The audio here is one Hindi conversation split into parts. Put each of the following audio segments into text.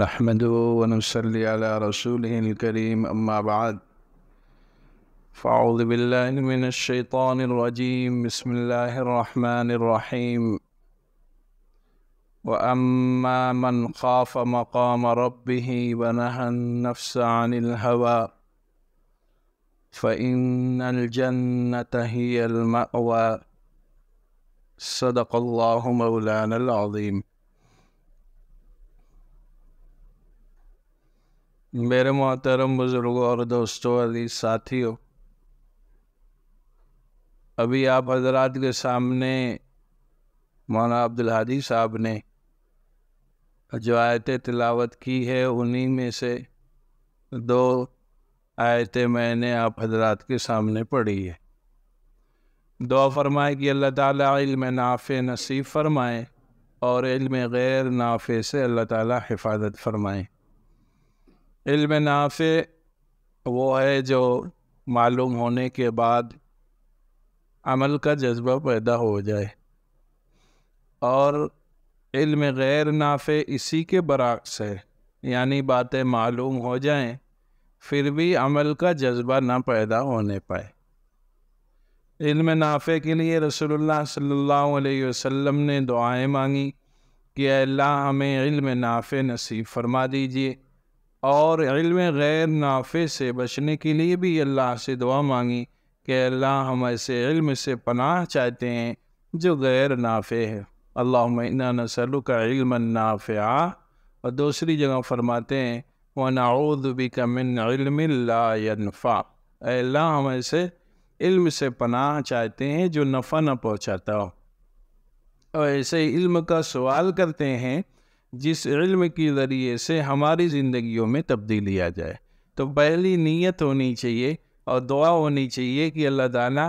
نحمده ونصلي على رسوله الكريم أما بعد فأعوذ بالله من الشيطان الرجيم بسم الله الرحمن الرحيم وأما من خاف مقام ربه ونهى النفس عن الهوى فإن الجنة هي المأوى صدق الله مولانا العظيم मेरे मोहतरम बुज़ुर्गों और दोस्तों अजीज साथियों अभी आप हजरात के सामने मौना अब्दुल हादी साहब ने जो आयत तिलावत की है उन्हीं में से दो आयतें मैंने आप हजरात के सामने पढ़ी है दुआ फरमाए कि अल्लाह ताला इल्म नाफ़ नसीब फरमाए और इल्म गैर नाफ़े से अल्लाह ताला हिफाजत फरमाएँ इल्म नाफे वो है जो मालूम होने के बाद अमल का जज्बा पैदा हो जाए और इल्म गैर नाफे इसी के बरक्स है यानी बातें मालूम हो जाएं फिर भी अमल का जज्बा ना पैदा होने पाए इल्म नाफे के लिए रसूलुल्लाह सल्लल्लाहु अलैहि वसल्लम ने दुआएं मांगी कि अल्लाह हमें इल्म नाफे नसीब फरमा दीजिए और इल्म गैर नाफे से बचने के लिए भी अल्लाह से दुआ मांगी कि अल्लाह हम ऐसे इल्म से पनाह चाहते हैं जो गैर नाफे है अल्लाह इन्ना का इल्म और दूसरी जगह फरमाते हैं व नाउदबी का मिन इल्मफ़ा अल्लाह हम ऐसे इल्म से पनाह चाहते हैं जो नफ़ा ना पहुँचाता हो और ऐसे इल्म का सवाल करते हैं जिस इल्म के ज़रिए से हमारी ज़िंदगियों में तब्दीली आ जाए तो पहली नीयत होनी चाहिए और दुआ होनी चाहिए कि अल्लाह ताला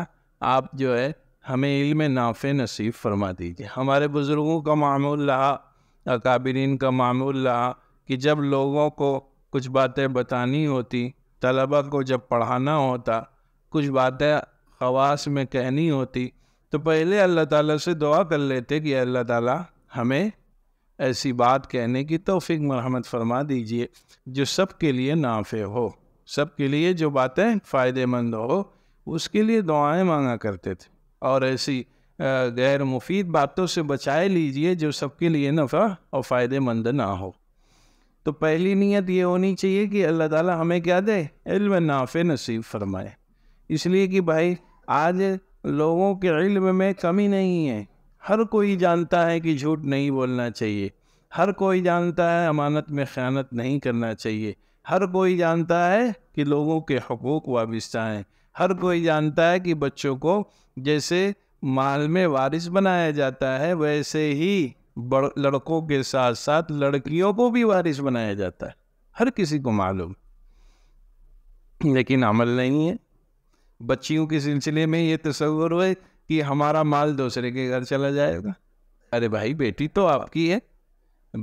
आप जो है हमें इल्म नाफ़ नसीब फरमा दीजिए हमारे बुज़ुर्गों का मामूल रहा अकाबरीन का मामूल रहा कि जब लोगों को कुछ बातें बतानी होती तलबा को जब पढ़ाना होता कुछ बातें खवास में कहनी होती तो पहले अल्लाह ताला से दुआ कर लेते कि अल्लाह ताला हमें ऐसी बात कहने की तोफ़ी मरहमत फरमा दीजिए जो सब के लिए नाफे हो सब के लिए जो बातें फ़ायदेमंद हो उसके लिए दुआएं मांगा करते थे और ऐसी गैर मुफीद बातों से बचाए लीजिए जो सबके लिए नफ़ा और फ़ायदेमंद ना हो तो पहली नीयत ये होनी चाहिए कि अल्लाह ताला हमें क्या दे इल्म नाफ़ नसीब फरमाए इसलिए कि भाई आज लोगों के इल्म में कमी नहीं है हर कोई जानता है कि झूठ नहीं बोलना चाहिए हर कोई जानता है अमानत में ख़यानत नहीं करना चाहिए हर कोई जानता है कि लोगों के हकूक़ वाबस्ता हैं हर कोई जानता है कि बच्चों को जैसे माल में वारिस बनाया जाता है वैसे ही लड़कों के साथ साथ लड़कियों को भी वारिस बनाया जाता है हर किसी को मालूम लेकिन अमल नहीं है बच्चियों के सिलसिले में ये तस्वर है कि हमारा माल दूसरे के घर चला जाएगा अरे भाई बेटी तो आपकी है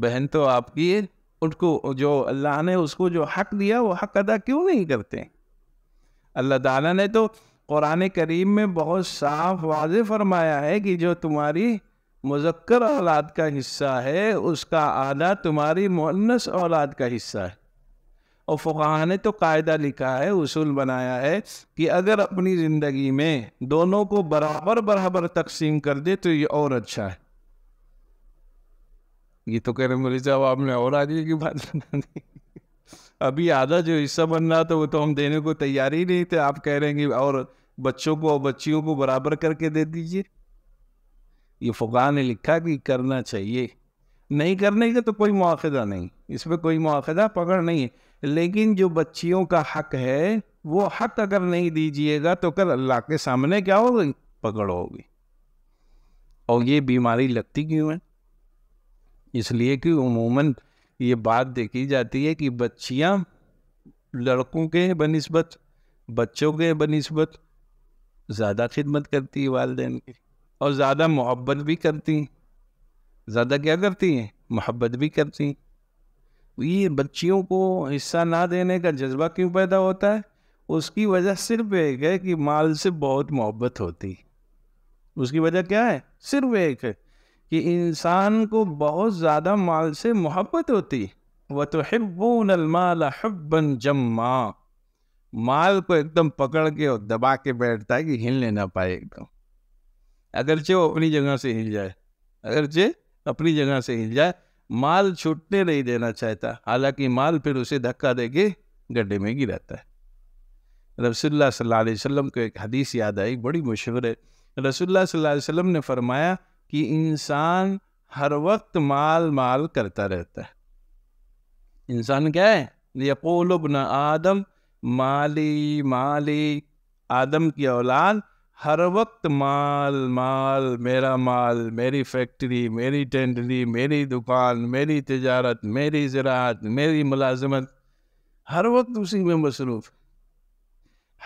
बहन तो आपकी है उनको जो अल्लाह ने उसको जो हक दिया वो हक अदा क्यों नहीं करते अल्लाह ताला ने तो कुरान करीम में बहुत साफ वाज फरमाया है कि जो तुम्हारी मुजक्कर औलाद का हिस्सा है उसका आधा तुम्हारी मुन्नस औलाद का हिस्सा है और फ़ुका ने तो कायदा लिखा है उसूल बनाया है कि अगर अपनी ज़िंदगी में दोनों को बराबर बराबर तकसीम कर दे तो ये और अच्छा है ये तो कह रहे मुझे साहब आपने और आगे की बात अभी आधा जो हिस्सा बन रहा था वो तो हम देने को तैयार ही नहीं थे आप कह रहे हैं कि और बच्चों को और बच्चियों को बराबर करके दे दीजिए ये फ़ुका ने लिखा कि करना चाहिए नहीं करने का तो कोई मुआदा नहीं इस पर कोई मुआदा पकड़ नहीं है लेकिन जो बच्चियों का हक है वो हक अगर नहीं दीजिएगा तो कल अल्लाह के सामने क्या होगी पकड़ होगी और ये बीमारी लगती क्यों है इसलिए कि उमूमन ये बात देखी जाती है कि बच्चियाँ लड़कों के बनस्बत बच्चों के बनस्बत ज़्यादा खिदमत करती है वालदेन की और ज़्यादा मोहब्बत भी करती हैं ज़्यादा क्या करती हैं मोहब्बत भी करती हैं तो ये बच्चियों को हिस्सा ना देने का जज्बा क्यों पैदा होता है उसकी वजह सिर्फ एक है कि माल से बहुत मोहब्बत होती उसकी वजह क्या है सिर्फ एक है कि इंसान को बहुत ज़्यादा माल से मोहब्बत होती वह तो हिब्बोनमाल हब्बन जम्मा माल को एकदम पकड़ के और दबा के बैठता है कि हिलने ना पाए एकदम अगरचे वो अपनी जगह से हिल जाए अगरचे अपनी जगह से हिल जाए माल छूटने नहीं देना चाहता हालांकि माल फिर उसे धक्का देके गड्ढे में गिराता है रसोल्ला सल्लल्लाहु अलैहि वसल्लम को एक हदीस याद आई बड़ी मशहूर है रसोल्ला सल्लल्लाहु अलैहि ने फरमाया कि इंसान हर वक्त माल माल करता रहता है इंसान क्या है यकोलबन आदम माली माली आदम की औलाद हर वक्त माल माल मेरा माल मेरी फैक्ट्री मेरी टेंडरी मेरी दुकान मेरी तजारत मेरी ज़रात मेरी मुलाजमत हर वक्त उसी में मसरूफ़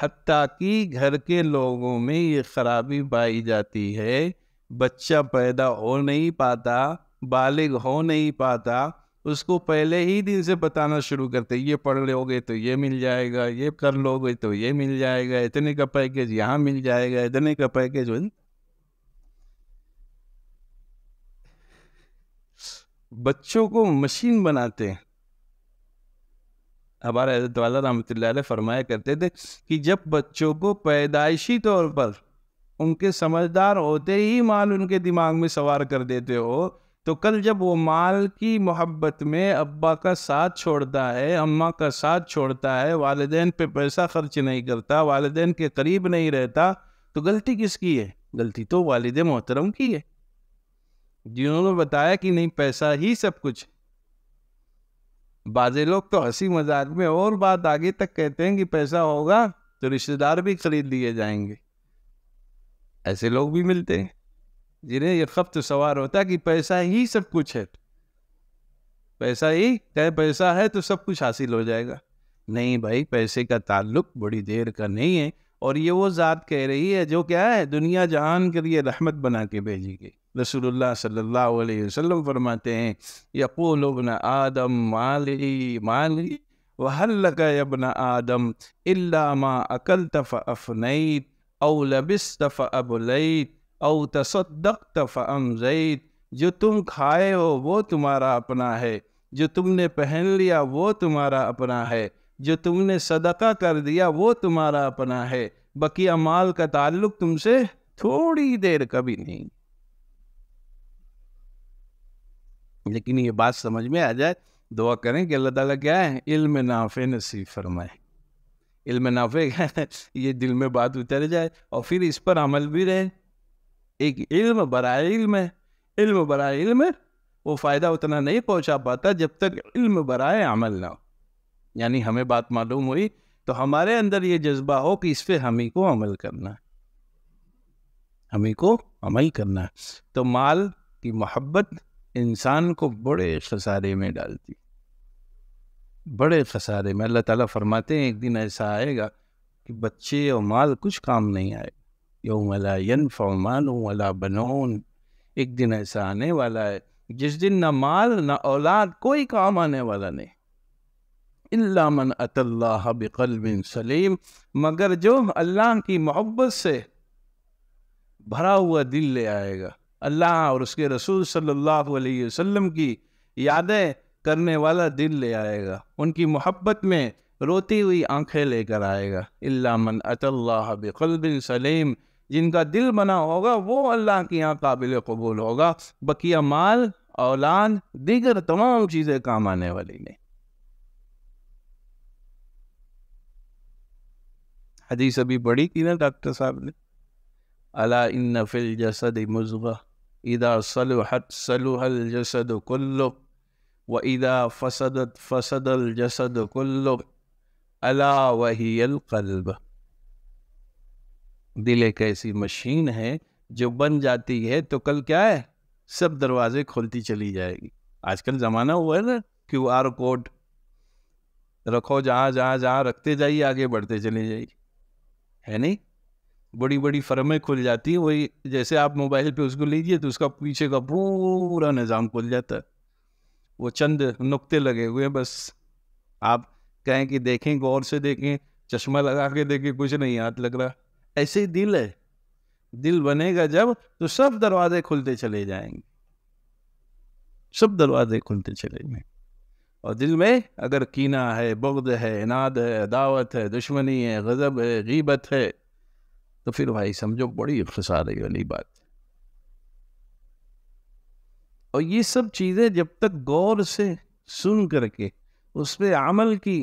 हती कि घर के लोगों में ये ख़राबी पाई जाती है बच्चा पैदा हो नहीं पाता बालिग हो नहीं पाता उसको पहले ही दिन से बताना शुरू करते ये पढ़ लोगे तो ये मिल जाएगा ये कर लोगे तो ये मिल जाएगा इतने का पैकेज यहाँ मिल जाएगा इतने का पैकेज बच्चों को मशीन बनाते हमारे हजरत वाला रहमत फरमाया करते थे कि जब बच्चों को पैदाइशी तौर पर उनके समझदार होते ही माल उनके दिमाग में सवार कर देते हो तो कल जब वो माल की मोहब्बत में अब्बा का साथ छोड़ता है अम्मा का साथ छोड़ता है वालदे पे पैसा खर्च नहीं करता वालदेन के करीब नहीं रहता तो गलती किसकी है गलती तो वालद मोहतरम की है जिन्होंने बताया कि नहीं पैसा ही सब कुछ बाजे लोग तो हंसी मजाक में और बात आगे तक कहते हैं कि पैसा होगा तो रिश्तेदार भी खरीद लिए जाएंगे ऐसे लोग भी मिलते हैं जिन्हें ये खप्त सवार होता कि पैसा ही सब कुछ है पैसा ही चाहे पैसा है तो सब कुछ हासिल हो जाएगा नहीं भाई पैसे का ताल्लुक बड़ी देर का नहीं है और ये वो ज़ात कह रही है जो क्या है दुनिया जहान के लिए रहमत बना के भेजी गई रसूलुल्लाह सल्लल्लाहु अलैहि वसल्लम फरमाते हैं यकूल बना आदम माली माली वहल्लक यबना आदम इल्ला मा अकल तफ़ अफनैत अव अब तफ़ अबलैत औ तसदक्त फ़मजैद जो तुम खाए हो वो तुम्हारा अपना है जो तुमने पहन लिया वो तुम्हारा अपना है जो तुमने सदका कर दिया वो तुम्हारा अपना है बकी माल का ताल्लुक तुमसे थोड़ी देर कभी नहीं लेकिन ये बात समझ में आ जाए दुआ करें कि अल्लाह ताला क्या है इल्म नाफे नसीब फरमाए इल्म नाफे ये दिल में बात उतर जाए और फिर इस पर अमल भी रहे एक इल्म बरा इल्म है इल्म बरा इल्म है वो फ़ायदा उतना नहीं पहुंचा पाता जब तक इल्म बराए अमल ना हो यानी हमें बात मालूम हुई तो हमारे अंदर ये जज्बा हो कि इस पर हम ही को अमल करना है ही को अमल करना है तो माल की मोहब्बत इंसान को बड़े खसारे में डालती बड़े खसारे में अल्लाह ताला फरमाते हैं एक दिन ऐसा आएगा कि बच्चे और माल कुछ काम नहीं आएगा यूँ वाला यनफ़ा माल वाला बनोन एक दिन ऐसा आने वाला है जिस दिन ना माल ना औलाद कोई काम आने वाला नहीं इल्लामन अतल्लाह बिकलबिन सलीम मगर जो अल्लाह की मोहब्बत से भरा हुआ दिल ले आएगा अल्लाह और उसके रसूल सल्लल्लाहु अलैहि वसल्लम की यादें करने वाला दिल ले आएगा उनकी मोहब्बत में रोती हुई आंखें लेकर आएगा इल्लामन अतल्लाह बिकलबिन सलीम जिनका दिल बना होगा वो अल्लाह के यहाँ काबिल कबूल होगा बकिया माल औलाद दीगर तमाम चीज़ें काम आने वाली नहीं हदीस अभी बड़ी की ना डॉक्टर साहब ने अला इन फिल जसद मुजबा इदा सलुहत सलुहल जसद कुल्लु व इदा फसदत फसदल जसद कुल्लु अला वही कल्ब दिल एक ऐसी मशीन है जो बन जाती है तो कल क्या है सब दरवाजे खोलती चली जाएगी आजकल ज़माना हुआ है ना क्यू आर कोड रखो जहाँ जहाँ जहाँ रखते जाइए आगे बढ़ते चले जाइए है नहीं बड़ी बड़ी फर्में खुल जाती हैं वही जैसे आप मोबाइल पे उसको लीजिए तो उसका पीछे का पूरा निज़ाम खुल जाता है वो चंद नुक्ते लगे हुए हैं बस आप कहें कि देखें गौर से देखें चश्मा लगा के देखें कुछ नहीं हाथ लग रहा ऐसे ही दिल है दिल बनेगा जब तो सब दरवाजे खुलते चले जाएंगे सब दरवाजे खुलते चले जाएंगे और दिल में अगर कीना है बुगद है इनाद है दावत है दुश्मनी है गजब है गीबत है तो फिर भाई समझो बड़ी रही वाली बात और ये सब चीज़ें जब तक गौर से सुन करके उस पर अमल की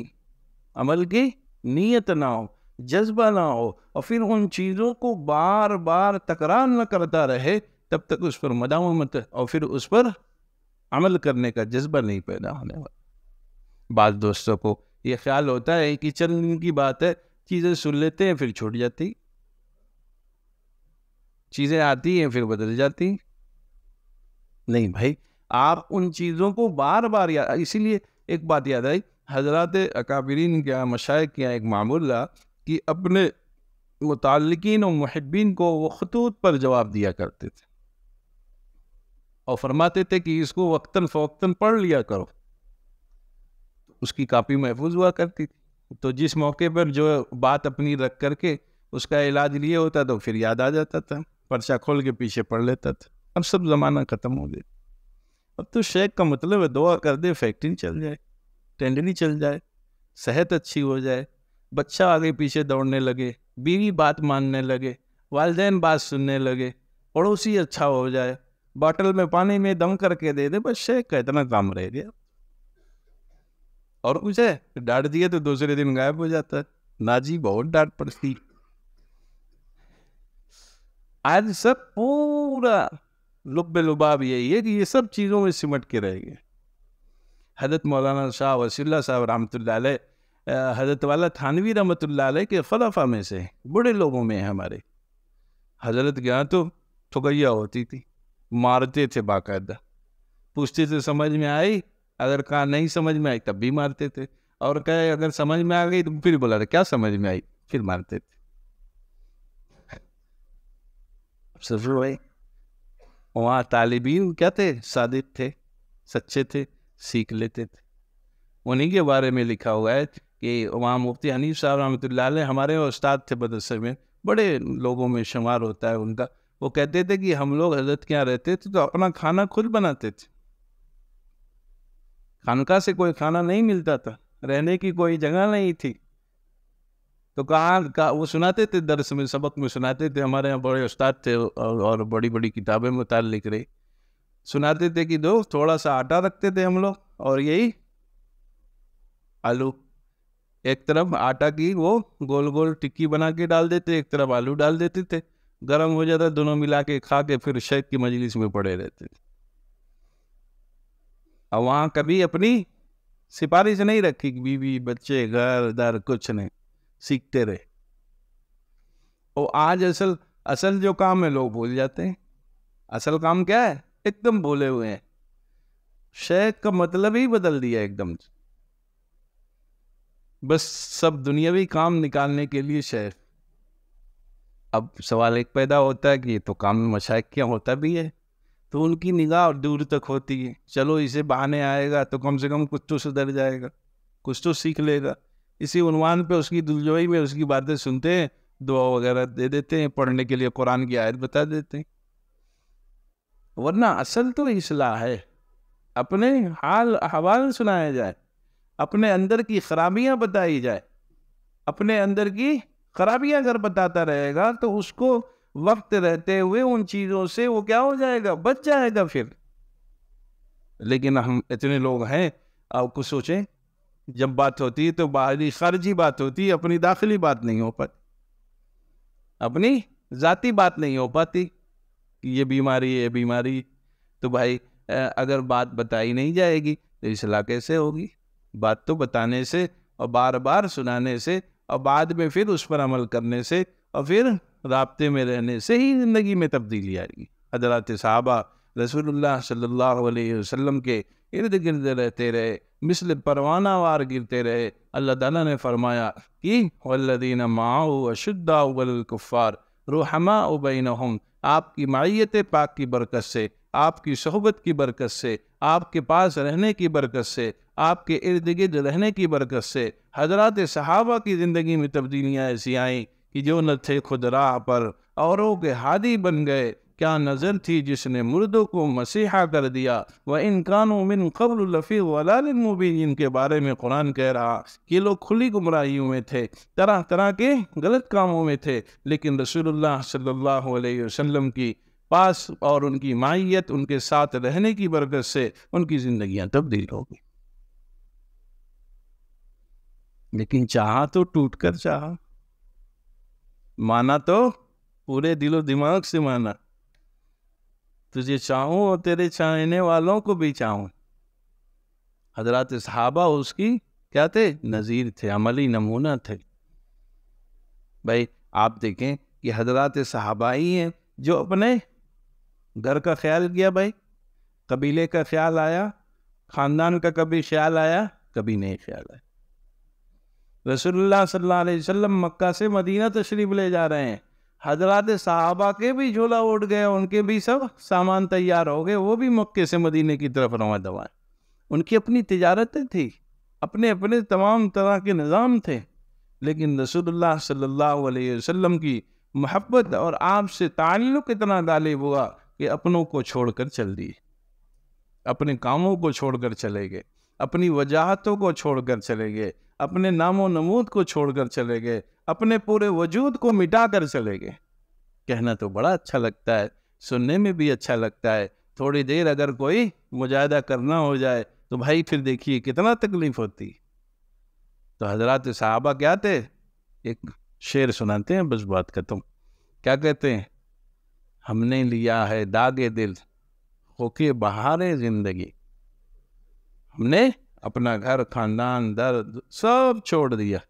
अमल की नीयत ना हो जज्बा ना हो और फिर उन चीज़ों को बार बार तकरार न करता रहे तब तक उस पर मदामत और फिर उस पर अमल करने का जज्बा नहीं पैदा होने वाला बाद दोस्तों को ये ख्याल होता है कि चंद दिन की बात है चीज़ें सुन लेते हैं फिर छूट जाती चीज़ें आती हैं फिर बदल जाती नहीं भाई आप उन चीज़ों को बार बार याद इसीलिए एक बात याद आई हजरत अकाबरीन क्या मशाइ क्या एक मामूल कि अपने मुतिन और महबिन को वह खतूत पर जवाब दिया करते थे और फरमाते थे कि इसको वक्ता फ़वक्ता पढ़ लिया करो उसकी कापी महफूज हुआ करती थी तो जिस मौके पर जो बात अपनी रख करके उसका इलाज लिए होता तो फिर याद आ जाता था पर्चा खोल के पीछे पढ़ लेता था अब सब ज़माना ख़त्म हो गया अब तो शेख का मतलब है दुआ कर दे फैक्ट्री चल जाए टेंडरी चल जाए सेहत अच्छी हो जाए बच्चा आगे पीछे दौड़ने लगे बीवी बात मानने लगे वालदेन बात सुनने लगे पड़ोसी अच्छा हो जाए बॉटल में पानी में दम करके दे दे बस शेख का इतना काम रह गया और कुछ है डांट दिया तो दूसरे दिन गायब हो जाता है नाजी बहुत डांट पड़ती आज सब पूरा लुब्बे लुबाब यही है कि ये सब चीज़ों में सिमट के रह गए हजरत मौलाना शाह वसील्ला साहब रहमत हज़रत वाला थानवी रमत के फलाफा में से बड़े लोगों में है हमारे हज़रत के यहाँ तो ठुकैया होती थी मारते थे बाकायदा पूछते थे समझ में आई अगर कहा नहीं समझ में आई तब भी मारते थे और कहे अगर समझ में आ गई तो फिर बोला था क्या समझ में आई फिर मारते थे वहाँ तालिबीन क्या थे सादिक थे सच्चे थे सीख लेते थे उन्हीं के बारे में लिखा हुआ है कि वहाँ मुफ्ती हनीफ साहब रहमत हमारे उस्ताद थे मदरसे में बड़े लोगों में शुमार होता है उनका वो कहते थे कि हम लोग हजरत के यहाँ रहते थे तो अपना खाना खुद बनाते थे खानका से कोई खाना नहीं मिलता था रहने की कोई जगह नहीं थी तो कहाँ का वो सुनाते थे दरस में सबक में सुनाते थे हमारे यहाँ बड़े उस्ताद थे और, और बड़ी बड़ी किताबें लिख रही सुनाते थे कि दो थोड़ा सा आटा रखते थे हम लोग और यही आलू एक तरफ आटा की वो गोल गोल टिक्की बना के डाल देते एक तरफ आलू डाल देते थे गर्म हो जाता दोनों मिला के खा के फिर शेख की मजलिस में पड़े रहते थे और वहाँ कभी अपनी सिफारिश नहीं रखी बीवी बच्चे घर दर कुछ नहीं सीखते रहे और आज असल असल जो काम है लोग भूल जाते हैं असल काम क्या है एकदम भूले हुए हैं शेख का मतलब ही बदल दिया एकदम से बस सब दुनियावी काम निकालने के लिए शहर अब सवाल एक पैदा होता है कि ये तो काम क्या होता भी है तो उनकी निगाह दूर तक होती है चलो इसे बहाने आएगा तो कम से कम कुछ तो सुधर जाएगा कुछ तो सीख लेगा इसी उनवान पे उसकी दिलजोई में उसकी बातें सुनते हैं दुआ वगैरह दे देते हैं पढ़ने के लिए कुरान की आयत बता देते हैं वरना असल तो इसलाह है अपने हाल अहवाल सुनाया जाए अपने अंदर की खराबियां बताई जाए अपने अंदर की खराबियां अगर बताता रहेगा तो उसको वक्त रहते हुए उन चीज़ों से वो क्या हो जाएगा बच जाएगा फिर लेकिन हम इतने लोग हैं आपको सोचें जब बात होती है तो बाहरी खारजी बात होती है अपनी दाखिली बात नहीं हो पाती अपनी ज़ाती बात नहीं हो पाती ये बीमारी ये बीमारी तो भाई अगर बात बताई नहीं जाएगी तो इस इलाके से होगी बात तो बताने से और बार बार सुनाने से और बाद में फिर उस पर अमल करने से और फिर रबते में रहने से ही ज़िंदगी में तब्दीली आएगी हजरत साहबा रसूलुल्लाह सल्लल्लाहु अलैहि वसल्लम के इर्द गिर्द रहते रहे मिसल परवाना वार गिरते रहे अल्लाह ताला ने फरमाया कि वल्लदीन माओ अशुद्धा उबलकुफ़ार रुहमा उबैन हम आपकी माइत पाक की बरकत से आपकी सहबत की बरकत से आपके पास रहने की बरकत से आपके इर्द गिर्द रहने की बरकत से हजरत सहाबा की ज़िंदगी में तब्दीलियाँ ऐसी आईं कि जो न थे खुद राह पर औरों के हादी बन गए क्या नज़र थी जिसने मुर्दों को मसीहा कर दिया व इन कानों मिन कबल लफ़ी वलालमुबीन इनके बारे में कुरान कह रहा कि लोग खुली गुमराहियों में थे तरह तरह के गलत कामों में थे लेकिन रसूलुल्लाह सल्लल्लाहु अलैहि वसल्लम की पास और उनकी माइत उनके साथ रहने की बरकत से उनकी ज़िंदियाँ तब्दील होगी लेकिन चाहा तो टूट कर चाहा माना तो पूरे दिलो दिमाग से माना तुझे चाहूं और तेरे चाहने वालों को भी चाहूं हजरत साहबा उसकी क्या थे नज़ीर थे अमली नमूना थे भाई आप देखें कि हजरत साहबा ही हैं जो अपने घर का ख्याल किया भाई कबीले का ख्याल आया ख़ानदान का कभी ख्याल आया कभी नहीं ख्याल आया रसोल्ला सल्ला वसम मक्का से मदीना तशरीफ ले जा रहे हैं हजरत साहबा के भी झोला उठ गए उनके भी सब सामान तैयार हो गए वो भी मक्के से मदीने की तरफ रवा दवा उनकी अपनी तजारतें थी अपने अपने तमाम तरह के निज़ाम थे लेकिन रसोल्ला सल्ला वसम की मोहब्बत और आपसे ताल्लुक़ इतना गालिब हुआ कि अपनों को छोड़कर चल दिए अपने कामों को छोड़कर चले गए अपनी वजाहतों को छोड़कर चले गए अपने नामो नमूद को छोड़कर चले गए अपने पूरे वजूद को मिटा कर चले गए कहना तो बड़ा अच्छा लगता है सुनने में भी अच्छा लगता है थोड़ी देर अगर कोई मुजाहदा करना हो जाए तो भाई फिर देखिए कितना तकलीफ होती तो हजरत साहबा क्या थे एक शेर सुनाते हैं बस बात खत्म क्या कहते हैं हमने लिया है दागे दिल खोके बहारे जिंदगी हमने अपना घर खानदान दर्द सब छोड़ दिया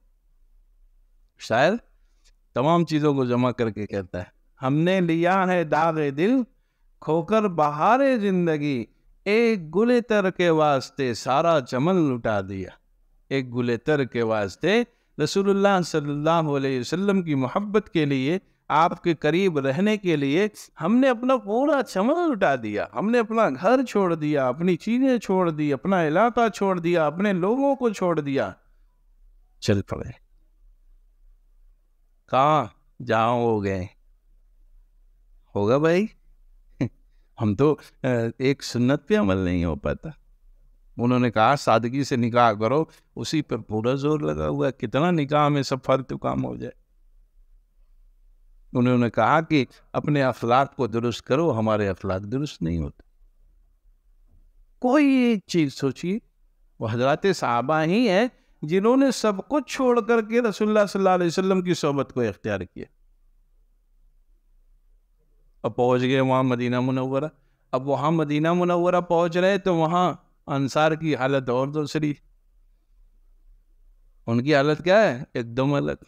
शायद तमाम चीज़ों को जमा करके कहता है हमने लिया है दाग दिल खोकर बहारे जिंदगी एक गुले तर के वास्ते सारा चमन लुटा दिया एक गुले तर के वास्ते रसूलुल्लाह सल्लल्लाहु अलैहि वसल्लम की मोहब्बत के लिए आपके करीब रहने के लिए हमने अपना पूरा चमन उठा दिया हमने अपना घर छोड़ दिया अपनी चीजें छोड़ दी अपना इलाका छोड़ दिया अपने लोगों को छोड़ दिया चल पड़े कहा जाओगे हो गए होगा भाई हम तो एक सुन्नत पे अमल नहीं हो पाता उन्होंने कहा सादगी से निकाह करो उसी पर पूरा जोर लगा हुआ कितना निकाह में सब फालतू काम हो जाए उन्होंने कहा कि अपने अखलाक को दुरुस्त करो हमारे अखलाक दुरुस्त नहीं होते कोई चीज़ सोचिए वो हजरत साहबा ही है जिन्होंने सब कुछ छोड़ करके रसुल्ला सल्लल्लाहु अलैहि वसल्लम की सोबत को इख्तियार किया अब पहुंच गए वहां मदीना मुनवरा अब वहां मदीना मुनवरा पहुंच रहे तो वहां अंसार की हालत और दूसरी उनकी हालत क्या है एकदम अलग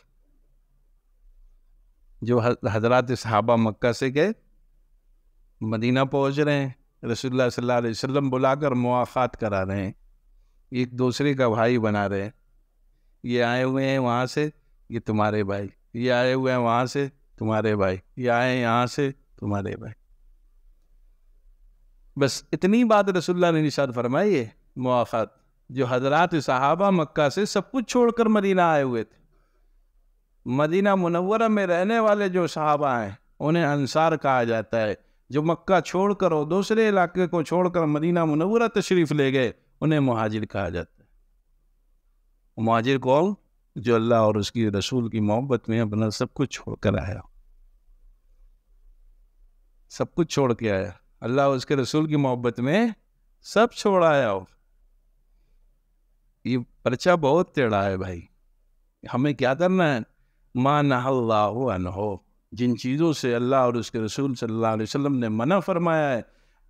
जो हजरत सहाबा मक्का से गए मदीना पहुँच रहे हैं रसोल्ला सल्ला वसम बुलाकर मुआफ़ात करा रहे हैं एक दूसरे का भाई बना रहे हैं ये आए हुए हैं वहाँ से ये तुम्हारे भाई ये आए हुए हैं वहाँ से तुम्हारे भाई ये आए यहाँ से तुम्हारे भाई बस इतनी बात रसुल्ला ने निशाद फरमाई है मुआफ़ात जो हजरत सहाबा मक्का से सब कुछ छोड़कर मदीना आए हुए थे मदीना मुनवरा में रहने वाले जो साहबा हैं उन्हें अंसार कहा जाता है जो मक्का छोड़कर और दूसरे इलाके को छोड़कर मदीना मुनवरा तशरीफ ले गए उन्हें महाजिर कहा जाता है महाजिर कौन जो अल्लाह और उसकी रसूल की मोहब्बत में अपना सब कुछ छोड़ कर आया सब कुछ छोड़ के आया अल्लाह उसके रसूल की मोहब्बत में सब छोड़ आया हो ये पर्चा बहुत टेढ़ा है भाई हमें क्या करना है मानहो जिन चीज़ों से अल्लाह और उसके रसूल सल्लल्लाहु अलैहि वसल्लम ने मना फरमाया है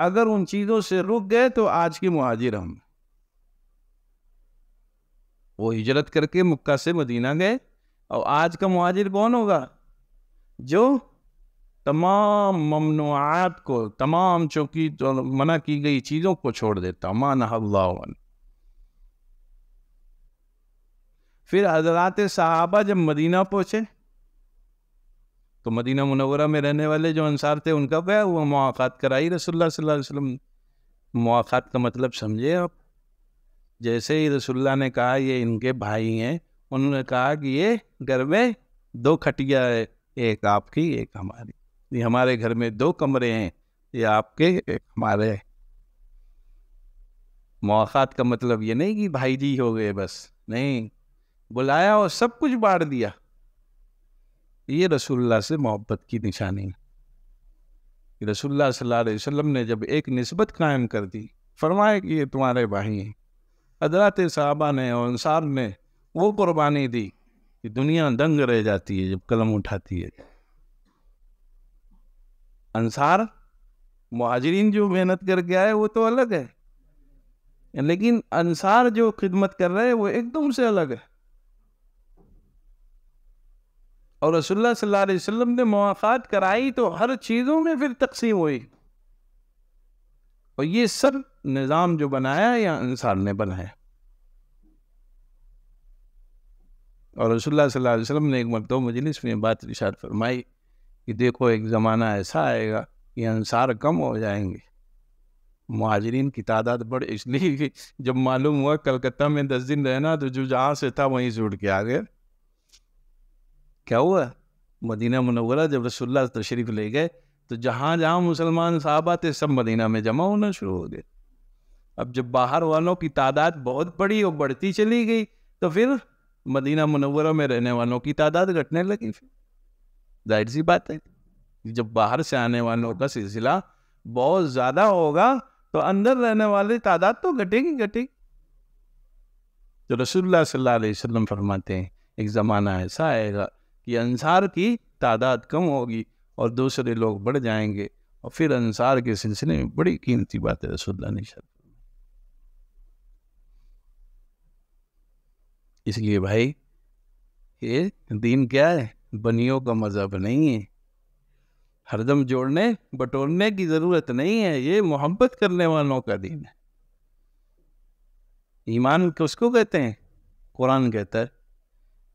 अगर उन चीज़ों से रुक गए तो आज के मुहाजिर हम वो हिजरत करके मक्का से मदीना गए और आज का मुहाजिर कौन होगा जो तमाम ममनुआत को तमाम चौकी तो मना की गई चीज़ों को छोड़ देता मान अल्लाह फिर हजरात साहबा जब मदीना पहुँचे तो मदीना मुनवरा में रहने वाले जो अंसार थे उनका क्या हुआ मुआक़ात कराई रसोल्ला वसलम मुआक़ात का मतलब समझे आप जैसे ही रसुल्ला ने कहा ये इनके भाई हैं उन्होंने कहा कि ये घर में दो खटिया है एक आपकी एक हमारी ये हमारे घर में दो कमरे हैं ये आपके एक हमारे मौक़ात का मतलब ये नहीं कि भाई जी हो गए बस नहीं बुलाया और सब कुछ बांट दिया ये रसुल्ला से मोहब्बत की निशानी है रसुल्ला सल्लाम ने जब एक नस्बत कायम कर दी फरमाया कि ये तुम्हारे भाई हैं हजरत साहबा ने और अंसार ने वो कुर्बानी दी कि दुनिया दंग रह जाती है जब कलम उठाती है अंसार महाजरीन जो मेहनत करके आए वो तो अलग है लेकिन अंसार जो खिदमत कर रहे हैं वो एकदम से अलग है और रसोल्ला सल्ला अलैहि ने मुलाकात कराई तो हर चीज़ों में फिर तकसीम हुई और ये सब निज़ाम जो बनाया या इंसान ने बनाया और रसोल्ला सल्लल्लाहु ने एक मरतब मजलिस में बात इशार फरमाई कि देखो एक ज़माना ऐसा आएगा कि अनसार कम हो जाएंगे महाजरीन की तादाद बढ़ इसलिए जब मालूम हुआ कलकत्ता में दस दिन रहना तो जो जहाँ से था वहीं से उठ के आ गया क्या हुआ मदीना मनवरा जब रसुल्ला तशरीफ ले गए तो जहाँ जहाँ मुसलमान साहब आते सब मदीना में जमा होना शुरू हो गए अब जब बाहर वालों की तादाद बहुत बड़ी और बढ़ती चली गई तो फिर मदीना मनवरा में रहने वालों की तादाद घटने लगी फिर जाहिर सी बात है जब बाहर से आने वालों का सिलसिला बहुत ज़्यादा होगा तो अंदर रहने वाली तादाद तो घटेगी घटेगी तो रसोल्ला सल्ला अलैहि फरमाते हैं एक ज़माना ऐसा आएगा कि अनसार की तादाद कम होगी और दूसरे लोग बढ़ जाएंगे और फिर अनसार के सिलसिले में बड़ी कीमती बात है रसोल्ला ने इसलिए भाई ये दीन क्या है बनियों का मज़हब नहीं है हरदम जोड़ने बटोरने की ज़रूरत नहीं है ये मोहब्बत करने वालों का दिन है ईमान उसको कहते हैं कुरान कहता है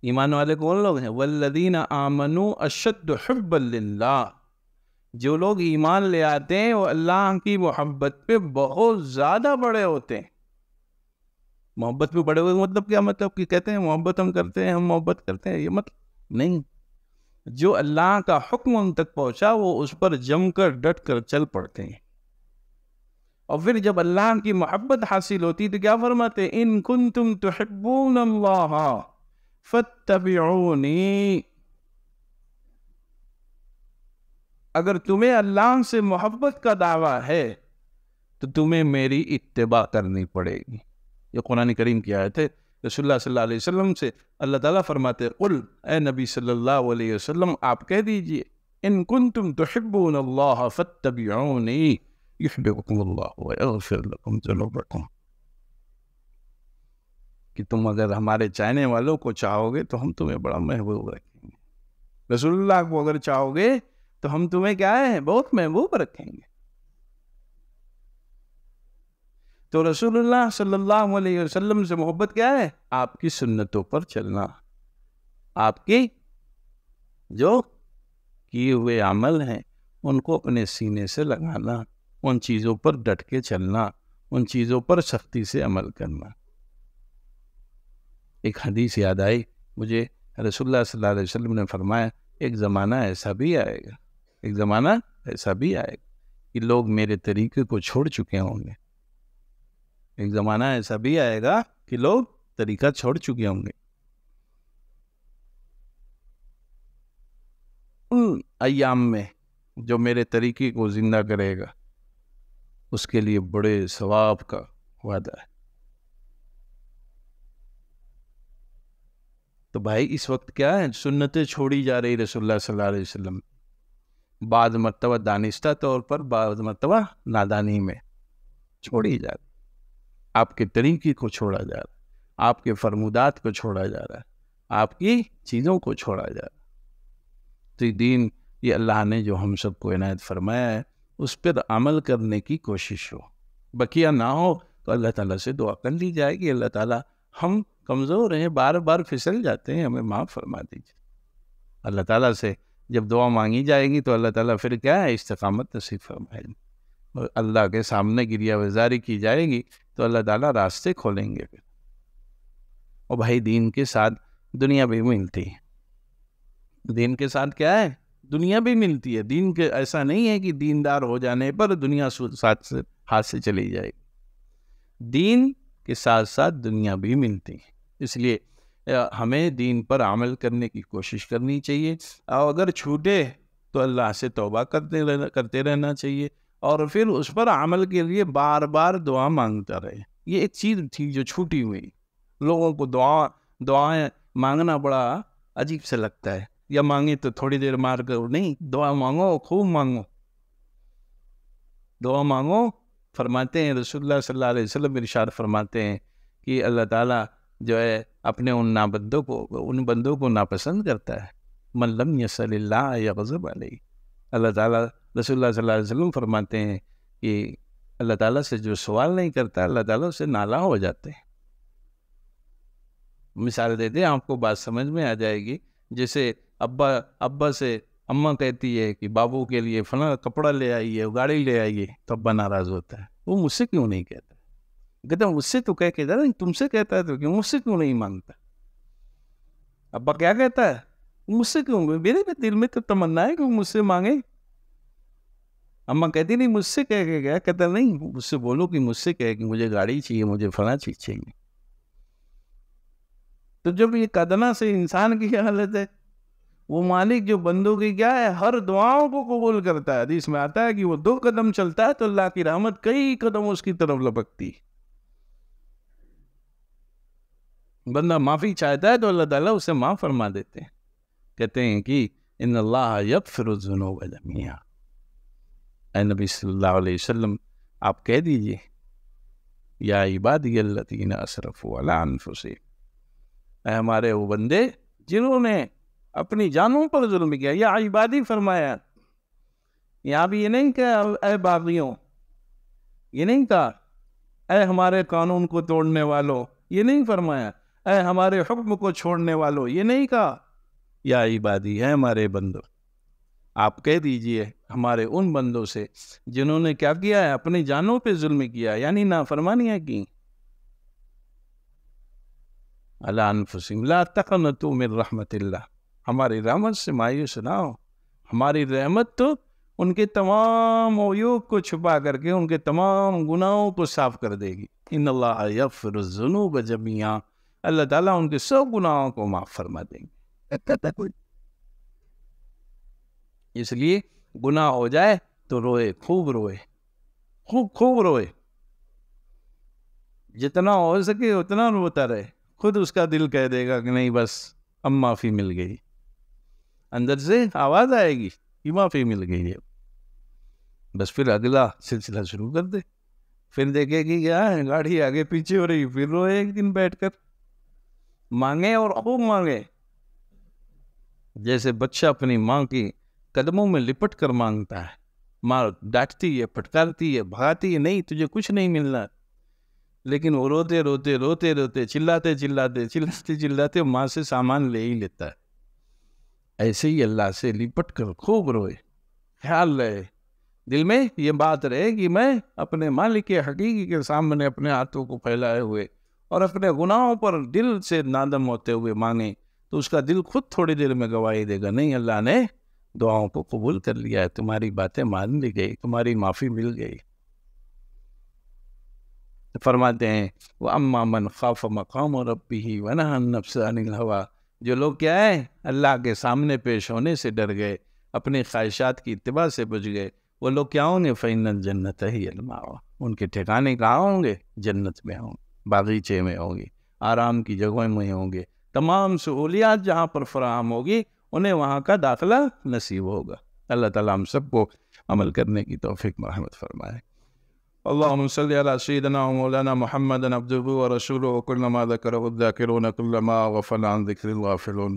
ईमान वाले कौन लोग हैं वल्लदीन आमनु अशद हब्बल्ला जो लोग ईमान ले आते हैं वो अल्लाह की मोहब्बत पे बहुत ज़्यादा बड़े होते हैं मोहब्बत पे बड़े हुए मतलब क्या मतलब कि कहते हैं मोहब्बत हम करते हैं हम मोहब्बत करते हैं ये मतलब नहीं जो अल्लाह का हुक्म उन तक पहुंचा वो उस पर जमकर डट कर चल पड़ते हैं और फिर जब अल्लाह की मोहब्बत हासिल होती तो क्या फरमाते इन कुन तुम तो फतबी अगर तुम्हें अल्लाह से मोहब्बत का दावा है तो तुम्हें मेरी इतबा करनी पड़ेगी ये कुरान करीम की आयत है रसोल्ला वसल्लम से अल्लाह ताला फरमाते उल ए नबी सल्लल्लाहु अलैहि वसल्लम आप कह दीजिए इन कुन तुम तो तोहबून फ़तबी फिर कि तुम अगर हमारे चाहने वालों को चाहोगे तो हम तुम्हें बड़ा महबूब रखेंगे रसुल्ला को अगर चाहोगे तो हम तुम्हें क्या है बहुत महबूब रखेंगे तो रसूलुल्लाह सल्लल्लाहु अलैहि वसल्लम से मोहब्बत क्या है आपकी सुन्नतों पर चलना आपकी जो किए हुए अमल हैं उनको अपने सीने से लगाना उन चीज़ों पर डट के चलना उन चीज़ों पर सख्ती से अमल करना एक हदीस याद आई मुझे रसुल्ला सल्ला वसलम ने फरमाया एक ज़माना ऐसा भी आएगा एक ज़माना ऐसा भी आएगा कि लोग मेरे तरीके को छोड़ चुके होंगे एक ज़माना ऐसा भी आएगा कि लोग तरीका छोड़ चुके होंगे उन अयाम में जो मेरे तरीके को ज़िंदा करेगा उसके लिए बड़े सवाब का वादा है तो भाई इस वक्त क्या है सुन्नतें छोड़ी जा रही रसोल्ला वसल्लम बाद मरतबा दानिश्ता तौर पर बाद मरतबा नादानी में छोड़ी जा रही आपके तरीके को छोड़ा जा रहा आपके फरमुदात को छोड़ा जा रहा आपकी चीज़ों को छोड़ा जा रहा तो ये दीन ये अल्लाह ने जो हम सबको इनायत फरमाया है उस पर अमल करने की कोशिश हो बकिया ना हो तो अल्लाह ताला से दुआ कर ली जाएगी अल्लाह ताला हम कमज़ोर हैं बार बार फिसल जाते हैं हमें माफ़ फरमा दीजिए अल्लाह ताला से जब दुआ मांगी जाएगी तो अल्लाह ताला फिर क्या है इस्तकामत नसीब फरमाएंगे और अल्लाह के सामने गिरिया वजारी की जाएगी तो अल्लाह ताला रास्ते खोलेंगे फिर और भाई दीन के साथ दुनिया भी मिलती है दीन के साथ क्या है दुनिया भी मिलती है दीन के ऐसा नहीं है कि दीनदार हो जाने पर दुनिया साथ से हाथ से चली जाएगी दीन के साथ साथ दुनिया भी मिलती है इसलिए हमें दीन पर अमल करने की कोशिश करनी चाहिए और अगर छूटे तो अल्लाह से तोबा करते रहना करते रहना चाहिए और फिर उस पर अमल के लिए बार बार दुआ मांगता रहे ये एक चीज़ थी जो छूटी हुई लोगों को दुआ दुआएं मांगना बड़ा अजीब से लगता है या मांगे तो थोड़ी देर मार कर नहीं दुआ मांगो खूब मांगो दुआ मांगो फरमाते हैं रसोल्ला सल्ला वसलम इरशाद फरमाते हैं कि अल्लाह ताला जो है अपने उन नाबंदों को उन बंदों को नापसंद करता है मल्लम यसल्ला या गज़ब अल्लाह ताला रसूलुल्लाह सल्लल्लाहु अलैहि वसल्लम फरमाते हैं कि अल्लाह ताला से जो सवाल नहीं करता अल्लाह ताला उससे नाला हो जाते हैं मिसाल देते हैं आपको बात समझ में आ जाएगी जैसे अब्बा अब्बा से अम्मा कहती है कि बाबू के लिए फला कपड़ा ले आइए गाड़ी ले आइए तो अब्बा नाराज़ होता है वो मुझसे क्यों नहीं कहता कहते मुझसे तो कह के दादा तुमसे कहता है तो क्यों मुझसे क्यों नहीं मांगता अब्बा क्या कहता है मुझसे क्यों मेरे भी दिल में तो तमन्ना है कि मुझसे मांगे अम्मा कहती नहीं मुझसे कह के गया कहता नहीं मुझसे बोलो कि मुझसे कह कि मुझे गाड़ी चाहिए मुझे फला चीज चाहिए तो जब ये कदना से इंसान की हालत है वो मालिक जो बंदों की क्या है हर दुआओं को कबूल करता है इसमें आता है कि वो दो कदम चलता है तो अल्लाह की रहमत कई कदम उसकी तरफ लपकती है बंदा माफ़ी चाहता है तो अल्लाह ताला उसे माफ़ फरमा देते हैं कहते हैं कि इन अल्लाह यब फिरोजुनो ऐ नबी सल्लल्लाहु अलैहि वसल्लम आप कह दीजिए या इबादीन असरफ ऐ हमारे वो बंदे जिन्होंने अपनी जानों पर जुल्म किया या इबादी फरमाया यहाँ भी ये नहीं कहा बागियों ये नहीं कहा ऐ हमारे कानून को तोड़ने वालों ये नहीं फरमाया ए हमारे हुक्म को छोड़ने वालों ये नहीं कहा या इबादी है हमारे बंदो आप कह दीजिए हमारे उन बंदों से जिन्होंने क्या किया है अपनी जानों पे जुल्म किया यानी नाफरमानियाँ की अलाफसिमला तक तो मिर रहमत हमारी रहमत से मायूस ना हो हमारी रहमत तो उनके तमाम अयोग को छुपा करके उनके तमाम गुनाहों को साफ कर देगी इन अल्लाह जुनूब जमिया अल्लाह ताला उनके सब गुनाहों को माफ़ फरमा देंगे इसलिए गुनाह हो जाए तो रोए खूब रोए खूब खूब रोए जितना हो सके उतना रोता रहे खुद उसका दिल कह देगा कि नहीं बस अब माफ़ी मिल गई अंदर से आवाज़ आएगी कि माफ़ी मिल गई है बस फिर अगला सिलसिला शुरू कर दे फिर देखेगी क्या हाँ, गाड़ी आगे पीछे हो रही फिर रोए एक दिन बैठकर मांगे और खूब मांगे जैसे बच्चा अपनी माँ की कदमों में लिपट कर मांगता है माँ डांटती है फटकारती है भगाती है नहीं तुझे कुछ नहीं मिलना लेकिन वो रोते रोते रोते रोते चिल्लाते चिल्लाते चिल्लाते चिल्लाते माँ से सामान ले ही लेता है ऐसे ही अल्लाह से लिपट कर खूब रोए ख्याल रहे दिल में ये बात रहे कि मैं अपने मालिक हकीकी के सामने अपने हाथों को फैलाए हुए और अपने गुनाहों पर दिल से नादम होते हुए मांगे तो उसका दिल खुद थोड़ी देर में गवाही देगा नहीं अल्लाह ने दुआओं को कबूल कर लिया है तुम्हारी बातें मान ली गई तुम्हारी माफ़ी मिल गई तो फरमाते हैं वो अम्मा मन खाफ मकाम और रबी ही वनफसानिल हवा जो लोग क्या है अल्लाह के सामने पेश होने से डर गए अपनी ख्वाहिशात की इतबा से बुझ गए वो लोग क्या होंगे फ़ैन जन्नत ही अलमा उनके ठिकाने कहाँ होंगे जन्नत में होंगे बागीचे में होंगी आराम की जगहों में होंगे तमाम सहूलियात जहाँ पर फराहम होगी उन्हें वहाँ का दाखिला नसीब होगा अल्लाह ताला हम सबको अमल करने की तौफीक मरहमत फरमाए اللهم صل على سيدنا ومولانا محمد عبده ورسوله كل ما ذكره الذاكرون كلما غفل عن ذكر الغافلون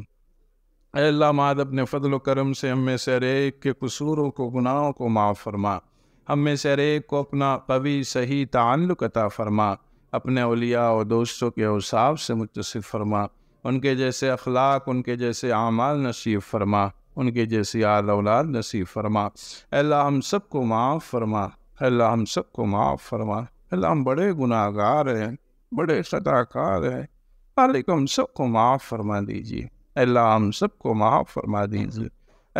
اے اللہ अल्लाह माद अपने फजल करम से हम में से हरेक के कसूरों को गुनाहों को माफ़ फरमा हम में से ایک کو اپنا قوی صحیح تعلق عطا فرما अपने अलिया और दोस्तों के अवसाब से मुतसफ़ फरमा उनके जैसे अखलाक उनके जैसे आमाल नसीब फरमा उनके जैसे आल औलाद नसीब फरमा अल्लाह हम सब को माफ़ फरमा अल्लाह हम सब को माफ़ फरमा अल्लाह हम बड़े गुनाहगार हैं बड़े सदाकार हैं मालिक हम सब को माफ़ फरमा दीजिए अल्लाह हम सब को माफ़ फरमा दीजिए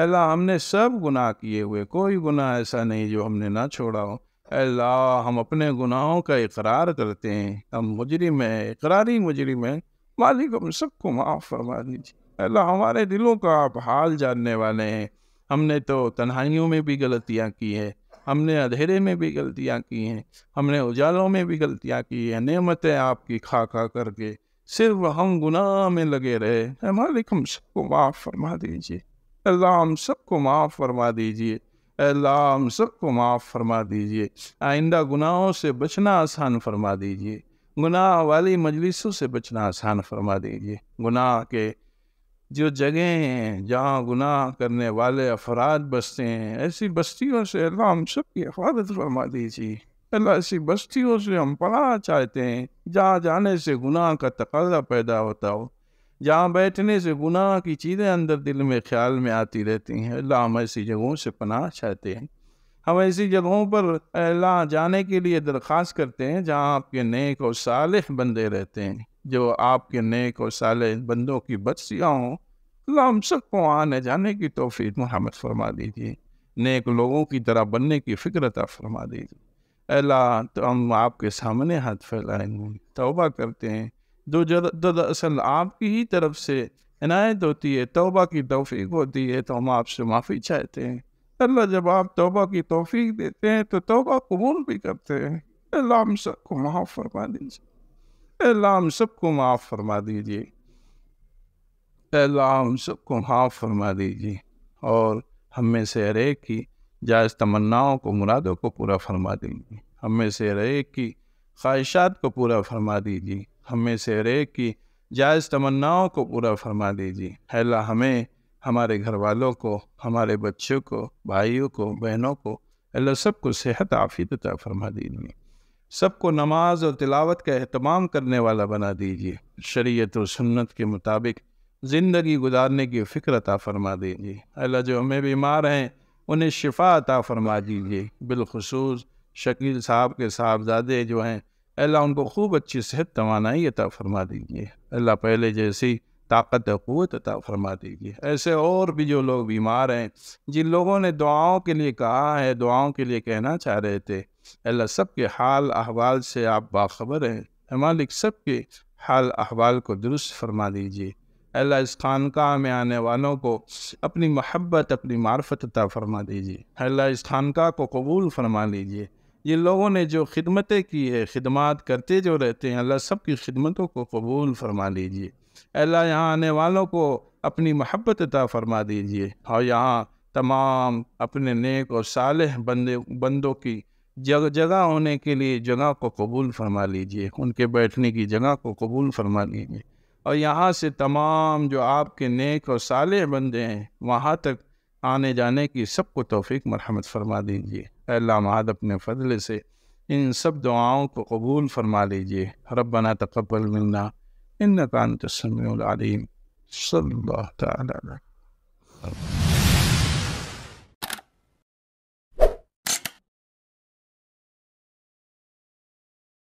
अल्लाह हमने सब गुनाह किए हुए कोई गुनाह ऐसा नहीं जो हमने ना छोड़ा हो अल्लाह हम अपने गुनाहों का इकरार करते हैं हम मुजरिम हैं इकरारी मुजरिम हैं मालिक हम सबको माफ़ फरमा दीजिए अल्लाह हमारे दिलों का आप हाल जानने वाले हैं हमने तो तन्हाइयों में भी गलतियाँ की हैं हमने अंधेरे में भी गलतियाँ की हैं हमने उजालों में भी गलतियाँ की हैं नेमतें आपकी खा खा करके सिर्फ हम गुनाह में लगे रहे मालिक हम सबको माफ़ फरमा दीजिए अल्लाह हम सबको माफ़ फरमा दीजिए अल्लाह हम सबको माफ़ फरमा दीजिए आइंदा गुनाहों से बचना आसान फरमा दीजिए गुनाह वाली मजलिसों से बचना आसान फरमा दीजिए गुनाह के जो जगह हैं जहाँ गुनाह करने वाले अफराद बसते हैं ऐसी बस्तियों से अल्लाह हम सब की हिफाजत फरमा दीजिए अल्लाह ऐसी बस्तियों से हम पढ़ा चाहते हैं जहाँ जाने से गुनाह का तकाजा पैदा होता हो जहाँ बैठने से गुनाह की चीज़ें अंदर दिल में ख्याल में आती रहती हैं अल्लाह हम ऐसी जगहों से पनाह चाहते हैं हम ऐसी जगहों पर अल्लाह जाने के लिए दरख्वास्त करते हैं जहाँ आपके नेक और साल बंदे रहते हैं जो आपके नेक और साल बंदों की बदसियाँ हों अल्लाह हम सबको आने जाने की तोफ़ी मुहमद फरमा दीजिए नेक लोगों की तरह बनने की फिक्रता फरमा दीजिए अल्लाह तो हम आपके सामने हाथ फैलाएंगे तोबा करते हैं जो दरअसल आपकी ही तरफ से इनायत होती है तोबा की तोफ़ी होती है तो हम आपसे माफ़ी चाहते हैं अल्लाह जब आप तोबा की तोफ़ी देते हैं तो तोबा कबूल भी करते हैं अल्लाह हम सबको माफ़ फरमा दीजिए अल्लाह हम सबको माफ़ फरमा दीजिए अल्लाह हम सबको माफ़ फरमा दीजिए और हम में से हर एक की जायज़ तमन्नाओं को मुरादों को पूरा फरमा दीजिए हम में से हर एक की ख्वाहिशात को पूरा फरमा दीजिए हमें से हरेक की जायज़ तमन्नाओं को पूरा फरमा दीजिए अल्लाह हमें हमारे घर वालों को हमारे बच्चों को भाइयों को बहनों को अल्लाह सबको सेहत आफियत अता फरमा दीजिए सबको नमाज और तिलावत का अहतमाम करने वाला बना दीजिए शरीयत और सुन्नत के मुताबिक ज़िंदगी गुजारने की फ़िक्र अता फरमा दीजिए अल्लाह जो हमें बीमार हैं उन्हें शिफा अता फरमा दीजिए बिलखसूस शकील साहब के साहबजादे जो हैं अल्लाह उनको खूब अच्छी सेहत तोानाई अता फरमा दीजिए अल्लाह पहले जैसी ताकत क़ुत अता फरमा दीजिए ऐसे और भी जो लोग बीमार हैं जिन लोगों ने दुआओं के लिए कहा है दुआओं के लिए कहना चाह रहे थे अल्लाह सब के हाल अहवाल से आप बाखबर हैं मालिक सब के हाल अहवाल को दुरुस्त फरमा दीजिए अल्लाह इस खानका में आने वालों को अपनी महब्बत अपनी मार्फत अता फरमा दीजिए अल्लाह इस खानका को कबूल फरमा लीजिए ये लोगों ने जो खिदमतें की है खिदमत करते जो रहते हैं अल्लाह सब की खिदमतों को कबूल फरमा लीजिए अल्लाह यहाँ आने वालों को अपनी महब्बत अता फरमा दीजिए और यहाँ तमाम अपने नेक और साल बंदे बंदों की जग जगह होने के लिए जगह को कबूल फरमा लीजिए उनके बैठने की जगह को कबूल फरमा लीजिए और यहाँ से तमाम जो आपके नेक और साल बंदे हैं वहाँ तक आने जाने की सबको तोफ़ी मरहमत फरमा दीजिए अल्लाहद अपने फ़ضल से इन सब दुआओं को कबूल फरमा लीजिए रबना तकबल मिलना इन नकान तस्मीम सल्ला